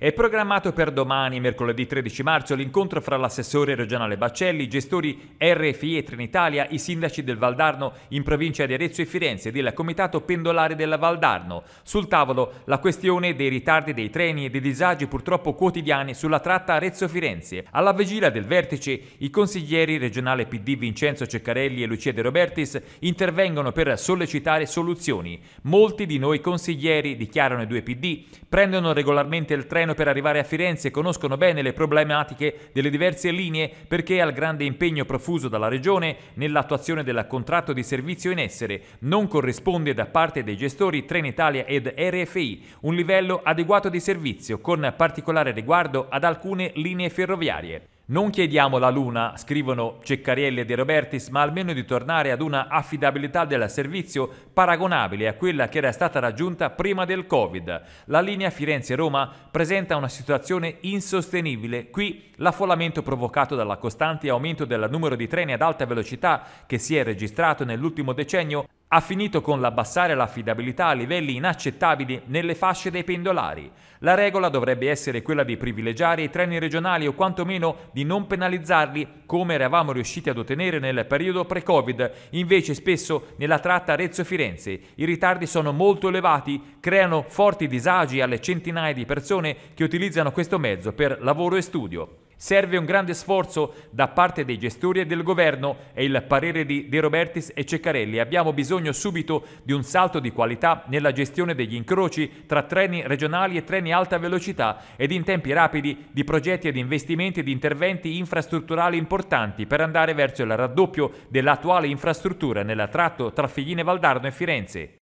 È programmato per domani, mercoledì 13 marzo, l'incontro fra l'assessore regionale Baccelli, i gestori RFI e Trenitalia, i sindaci del Valdarno in provincia di Arezzo e Firenze ed il comitato pendolare della Valdarno. Sul tavolo la questione dei ritardi dei treni e dei disagi purtroppo quotidiani sulla tratta Arezzo-Firenze. Alla vigilia del vertice, i consiglieri regionale PD Vincenzo Ceccarelli e Lucia De Robertis intervengono per sollecitare soluzioni. Molti di noi consiglieri, dichiarano i due PD, prendono regolarmente il treno treno per arrivare a Firenze conoscono bene le problematiche delle diverse linee perché al grande impegno profuso dalla Regione nell'attuazione del contratto di servizio in essere non corrisponde da parte dei gestori Trenitalia ed RFI un livello adeguato di servizio con particolare riguardo ad alcune linee ferroviarie. Non chiediamo la luna, scrivono Ceccarielli e De Robertis, ma almeno di tornare ad una affidabilità del servizio paragonabile a quella che era stata raggiunta prima del Covid. La linea Firenze-Roma presenta una situazione insostenibile. Qui l'affollamento provocato dal costante aumento del numero di treni ad alta velocità che si è registrato nell'ultimo decennio ha finito con l'abbassare l'affidabilità a livelli inaccettabili nelle fasce dei pendolari. La regola dovrebbe essere quella di privilegiare i treni regionali o quantomeno di non penalizzarli come eravamo riusciti ad ottenere nel periodo pre-Covid. Invece spesso nella tratta Arezzo-Firenze i ritardi sono molto elevati, creano forti disagi alle centinaia di persone che utilizzano questo mezzo per lavoro e studio. Serve un grande sforzo da parte dei gestori e del governo, e il parere di De Robertis e Ceccarelli. Abbiamo bisogno subito di un salto di qualità nella gestione degli incroci tra treni regionali e treni alta velocità ed in tempi rapidi di progetti ed investimenti di interventi infrastrutturali importanti per andare verso il raddoppio dell'attuale infrastruttura nella tratto tra Figline Valdarno e Firenze.